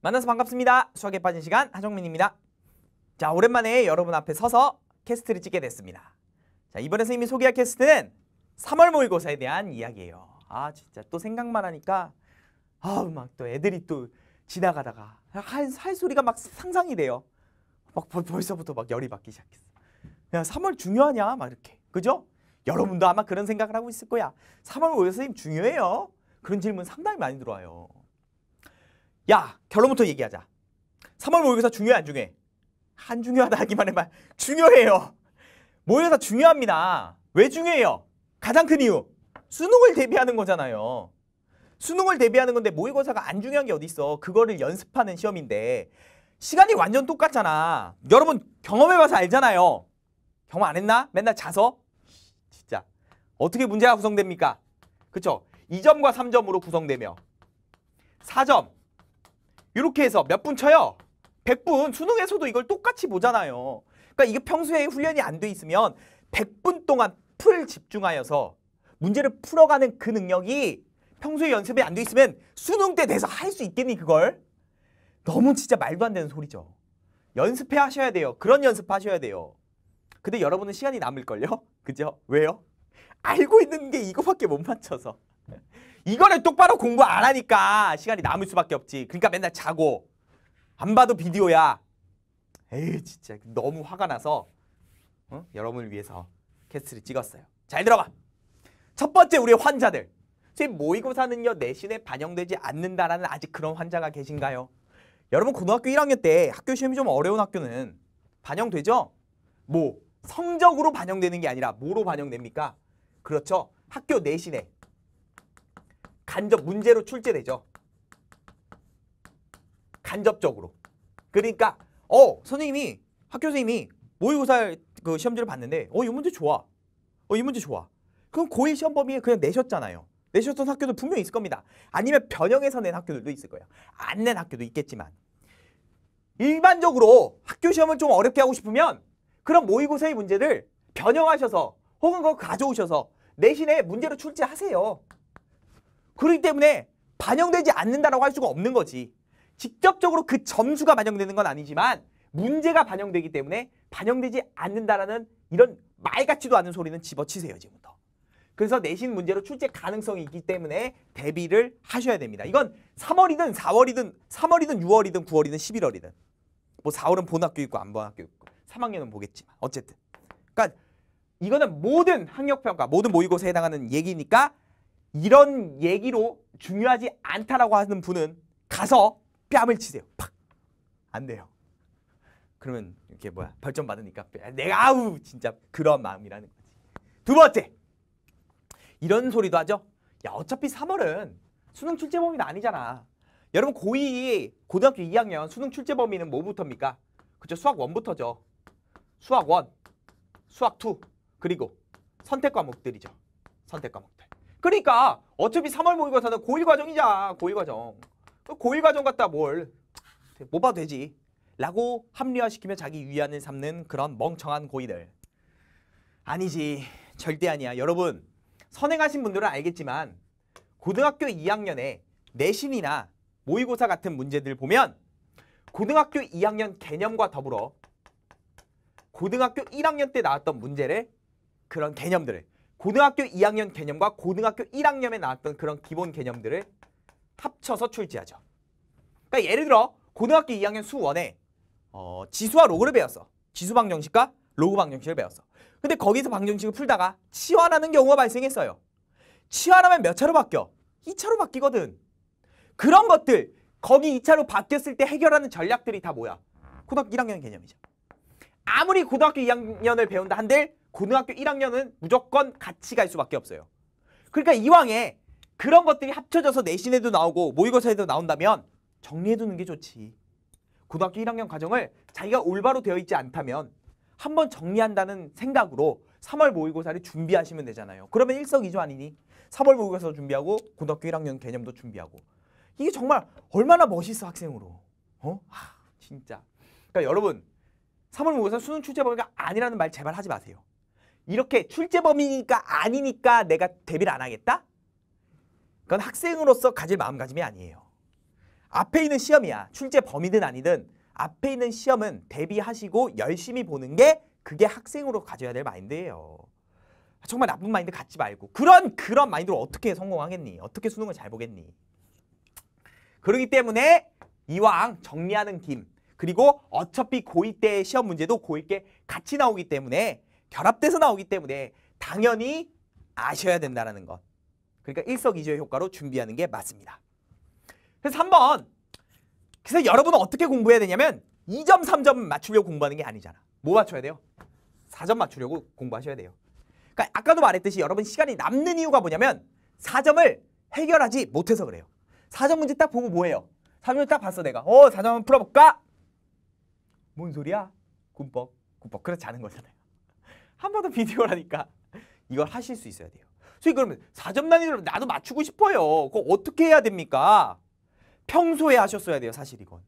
만나서 반갑습니다. 수학에 빠진 시간 하정민입니다. 자, 오랜만에 여러분 앞에 서서 캐스트를 찍게 됐습니다. 자, 이번에 선생님이 소개할 캐스트는 3월 모의고사에 대한 이야기예요. 아, 진짜 또 생각만 하니까 아우, 막 또 애들이 또 지나가다가 한살 소리가 막 상상이 돼요. 막 벌써부터 막 열이 받기 시작했어. 그냥 3월 중요하냐? 막 이렇게. 그죠? 여러분도 아마 그런 생각을 하고 있을 거야. 3월 모의고사 선생님 중요해요. 그런 질문 상당히 많이 들어와요. 야 결론부터 얘기하자. 3월 모의고사 중요해 안 중요해? 안 중요하다 하기만 해봐. 중요해요. 모의고사 중요합니다. 왜 중요해요? 가장 큰 이유. 수능을 대비하는 거잖아요. 수능을 대비하는 건데 모의고사가 안 중요한 게 어디 있어. 그거를 연습하는 시험인데 시간이 완전 똑같잖아. 여러분 경험해봐서 알잖아요. 경험 안 했나? 맨날 자서? 진짜. 어떻게 문제가 구성됩니까? 그쵸? 2점과 3점으로 구성되며 4점, 이렇게 해서 몇 분 쳐요? 100분 수능에서도 이걸 똑같이 보잖아요. 그러니까 이게 평소에 훈련이 안 돼 있으면 100분 동안 풀 집중하여서 문제를 풀어가는 그 능력이 평소에 연습이 안 돼 있으면 수능 때 돼서 할 수 있겠니 그걸? 너무 진짜 말도 안 되는 소리죠. 연습해 하셔야 돼요. 그런 연습하셔야 돼요. 근데 여러분은 시간이 남을걸요? 그죠? 왜요? 알고 있는 게 이거밖에 못 맞춰서. 이거를 똑바로 공부 안 하니까 시간이 남을 수밖에 없지. 그러니까 맨날 자고 안 봐도 비디오야. 에이 진짜 너무 화가 나서 어? 여러분을 위해서 캐스트를 찍었어요. 잘 들어봐. 첫 번째 우리 환자들. 선생님 모의고사는요 내신에 반영되지 않는다라는 아직 그런 환자가 계신가요? 여러분 고등학교 1학년 때 학교 시험이 좀 어려운 학교는 반영되죠? 뭐 성적으로 반영되는 게 아니라 뭐로 반영됩니까? 그렇죠. 학교 내신에 간접 문제로 출제되죠. 간접적으로. 그러니까 어 선생님이 학교 선생님이 모의고사 그 시험지를 봤는데 어 이 문제 좋아. 어 이 문제 좋아. 그럼 고1 시험 범위에 그냥 내셨잖아요. 내셨던 학교도 분명히 있을 겁니다. 아니면 변형해서 낸 학교들도 있을 거예요. 안 낸 학교도 있겠지만. 일반적으로 학교 시험을 좀 어렵게 하고 싶으면 그런 모의고사의 문제를 변형하셔서 혹은 그거 가져오셔서 내신에 문제로 출제하세요. 그렇기 때문에 반영되지 않는다라고 할 수가 없는 거지. 직접적으로 그 점수가 반영되는 건 아니지만 문제가 반영되기 때문에 반영되지 않는다라는 이런 말 같지도 않은 소리는 집어치세요, 지금부터. 그래서 내신 문제로 출제 가능성이 있기 때문에 대비를 하셔야 됩니다. 이건 3월이든 4월이든 3월이든 6월이든 9월이든 11월이든 뭐 4월은 본 학교 있고 안본 학교 있고 3학년은 보겠지만 어쨌든 그러니까 이거는 모든 학력평가 모든 모의고사에 해당하는 얘기니까 이런 얘기로 중요하지 않다라고 하는 분은 가서 뺨을 치세요. 팍! 안 돼요. 그러면 이렇게 뭐야 벌점 받으니까 내가 아우 진짜 그런 마음이라는 거지. 두 번째 이런 소리도 하죠. 야 어차피 3월은 수능 출제 범위는 아니잖아. 여러분 고2 고등학교 2학년 수능 출제 범위는 뭐부터입니까? 그죠 수학 원부터죠. 수학 원, 수학 투 그리고 선택 과목들이죠. 선택 과목. 그러니까 어차피 3월 모의고사는 고1 과정이자 고1 과정. 그 고1 과정 같다 뭘. 못 봐도 되지. 라고 합리화시키며 자기 위안을 삼는 그런 멍청한 고이들. 아니지. 절대 아니야. 여러분 선행하신 분들은 알겠지만 고등학교 2학년에 내신이나 모의고사 같은 문제들 보면 고등학교 2학년 개념과 더불어 고등학교 1학년 때 나왔던 문제를 그런 개념들을 고등학교 2학년 개념과 고등학교 1학년에 나왔던 그런 기본 개념들을 합쳐서 출제하죠. 그러니까 예를 들어 고등학교 2학년 수원에 어, 지수와 로그를 배웠어. 지수 방정식과 로그 방정식을 배웠어. 근데 거기서 방정식을 풀다가 치환하는 경우가 발생했어요. 치환하면 몇 차로 바뀌어? 2차로 바뀌거든. 그런 것들 거기 2차로 바뀌었을 때 해결하는 전략들이 다 뭐야? 고등학교 1학년 개념이죠. 아무리 고등학교 2학년을 배운다 한들 고등학교 1학년은 무조건 같이 갈 수밖에 없어요. 그러니까 이왕에 그런 것들이 합쳐져서 내신에도 나오고 모의고사에도 나온다면 정리해두는 게 좋지. 고등학교 1학년 과정을 자기가 올바로 되어 있지 않다면 한 번 정리한다는 생각으로 3월 모의고사를 준비하시면 되잖아요. 그러면 일석이조 아니니? 3월 모의고사 준비하고 고등학교 1학년 개념도 준비하고 이게 정말 얼마나 멋있어 학생으로. 어? 하, 아, 진짜. 그러니까 여러분 3월 모의고사 수능 출제 범위가 아니라는 말 제발 하지 마세요. 이렇게 출제 범위니까 아니니까 내가 대비를 안 하겠다? 그건 학생으로서 가질 마음가짐이 아니에요. 앞에 있는 시험이야. 출제 범위든 아니든 앞에 있는 시험은 대비하시고 열심히 보는 게 그게 학생으로 가져야 될 마인드예요. 정말 나쁜 마인드 갖지 말고 그런 그런 마인드로 어떻게 성공하겠니? 어떻게 수능을 잘 보겠니? 그러기 때문에 이왕 정리하는 김 그리고 어차피 고2 때 시험 문제도 고1께 같이 나오기 때문에 결합돼서 나오기 때문에 당연히 아셔야 된다는 것. 그러니까 일석이조의 효과로 준비하는 게 맞습니다. 그래서 한번 그래서 여러분은 어떻게 공부해야 되냐면 2점, 3점 맞추려고 공부하는 게 아니잖아. 뭐 맞춰야 돼요? 4점 맞추려고 공부하셔야 돼요. 그러니까 아까도 말했듯이 여러분 시간이 남는 이유가 뭐냐면 4점을 해결하지 못해서 그래요. 4점 문제 딱 보고 뭐해요 3점 딱 봤어 내가. 어 4점 풀어볼까? 뭔 소리야? 군법, 군법. 그렇지 않은 거잖아요. 한번도 비디오라니까 이걸 하실 수 있어야 돼요. 저희 그러면 사점 난이도를 나도 맞추고 싶어요. 그거 어떻게 해야 됩니까? 평소에 하셨어야 돼요, 사실 이건.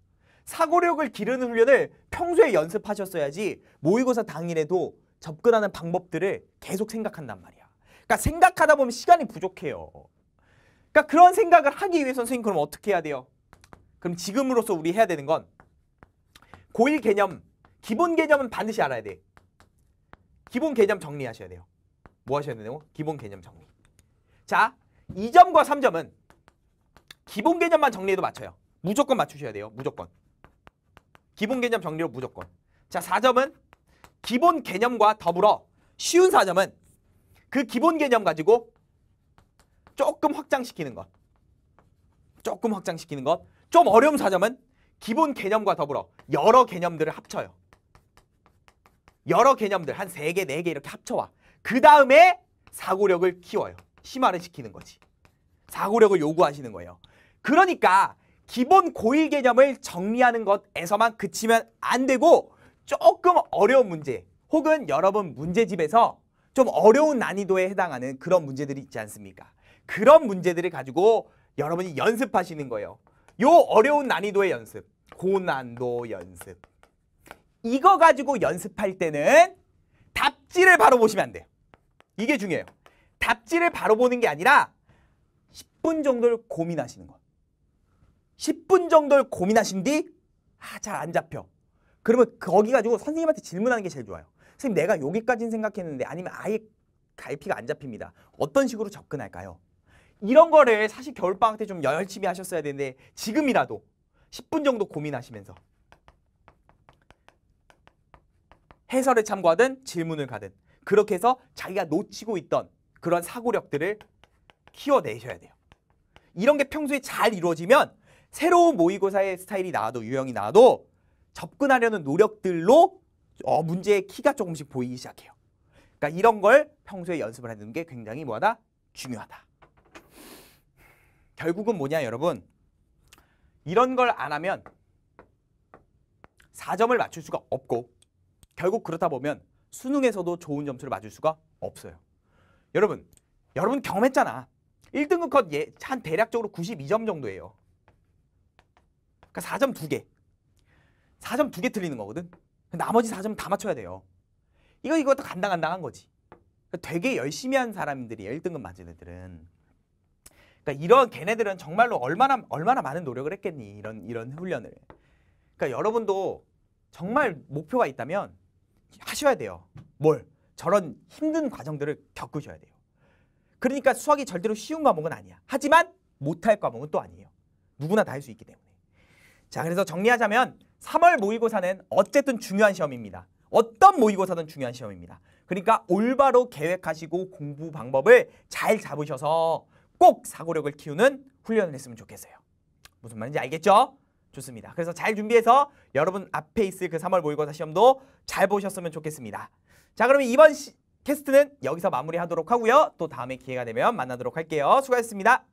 사고력을 기르는 훈련을 평소에 연습하셨어야지 모의고사 당일에도 접근하는 방법들을 계속 생각한단 말이야. 그러니까 생각하다 보면 시간이 부족해요. 그러니까 그런 생각을 하기 위해 선생님 그럼 어떻게 해야 돼요? 그럼 지금으로서 우리 해야 되는 건 고1 개념, 기본 개념은 반드시 알아야 돼. 기본 개념 정리하셔야 돼요. 뭐 하셔야 되냐고? 기본 개념 정리. 자, 2점과 3점은 기본 개념만 정리해도 맞춰요. 무조건 맞추셔야 돼요. 무조건. 기본 개념 정리로 무조건. 자, 4점은 기본 개념과 더불어 쉬운 4점은 그 기본 개념 가지고 조금 확장시키는 것. 조금 확장시키는 것. 좀 어려운 4점은 기본 개념과 더불어 여러 개념들을 합쳐요. 여러 개념들 한 세개네개 네 이렇게 합쳐와. 그 다음에 사고력을 키워요. 심화를 시키는 거지. 사고력을 요구하시는 거예요. 그러니까 기본 고일 개념을 정리하는 것에서만 그치면 안 되고 조금 어려운 문제 혹은 여러분 문제집에서 좀 어려운 난이도에 해당하는 그런 문제들이 있지 않습니까? 그런 문제들을 가지고 여러분이 연습하시는 거예요. 요 어려운 난이도의 연습, 고난도 연습. 이거 가지고 연습할 때는 답지를 바로 보시면 안 돼요. 이게 중요해요. 답지를 바로 보는 게 아니라 10분 정도를 고민하시는 거. 10분 정도를 고민하신 뒤 아, 잘 안 잡혀. 그러면 거기 가지고 선생님한테 질문하는 게 제일 좋아요. 선생님 내가 여기까지는 생각했는데 아니면 아예 갈피가 안 잡힙니다. 어떤 식으로 접근할까요? 이런 거를 사실 겨울방학 때 좀 열심히 하셨어야 되는데 지금이라도 10분 정도 고민하시면서 해설에 참고하든 질문을 가든 그렇게 해서 자기가 놓치고 있던 그런 사고력들을 키워내셔야 돼요. 이런 게 평소에 잘 이루어지면 새로운 모의고사의 스타일이 나와도 유형이 나와도 접근하려는 노력들로 어, 문제의 키가 조금씩 보이기 시작해요. 그러니까 이런 걸 평소에 연습을 하는 게 굉장히 뭐하다? 중요하다. 결국은 뭐냐 여러분 이런 걸 안 하면 4점을 맞출 수가 없고 결국 그렇다 보면 수능에서도 좋은 점수를 맞을 수가 없어요. 여러분, 여러분 경험했잖아. 1등급 컷 예, 한 대략적으로 92점 정도예요. 그러니까 4점 2개. 4점 2개 틀리는 거거든. 나머지 4점 다 맞춰야 돼요. 이거 이것도 간당간당한 거지. 그러니까 되게 열심히 한 사람들이 1등급 맞은 애들은 그러니까 이런 걔네들은 정말로 얼마나 얼마나 많은 노력을 했겠니 이런 이런 훈련을. 그러니까 여러분도 정말 목표가 있다면 하셔야 돼요. 뭘? 저런 힘든 과정들을 겪으셔야 돼요. 그러니까 수학이 절대로 쉬운 과목은 아니야. 하지만 못할 과목은 또 아니에요. 누구나 다 할 수 있기 때문에. 자, 그래서 정리하자면 3월 모의고사는 어쨌든 중요한 시험입니다. 어떤 모의고사든 중요한 시험입니다. 그러니까 올바로 계획하시고 공부 방법을 잘 잡으셔서 꼭 사고력을 키우는 훈련을 했으면 좋겠어요. 무슨 말인지 알겠죠? 좋습니다. 그래서 잘 준비해서 여러분 앞에 있을 그 3월 모의고사 시험도 잘 보셨으면 좋겠습니다. 자, 그러면 이번 시, 캐스트는 여기서 마무리하도록 하고요. 또 다음에 기회가 되면 만나도록 할게요. 수고하셨습니다.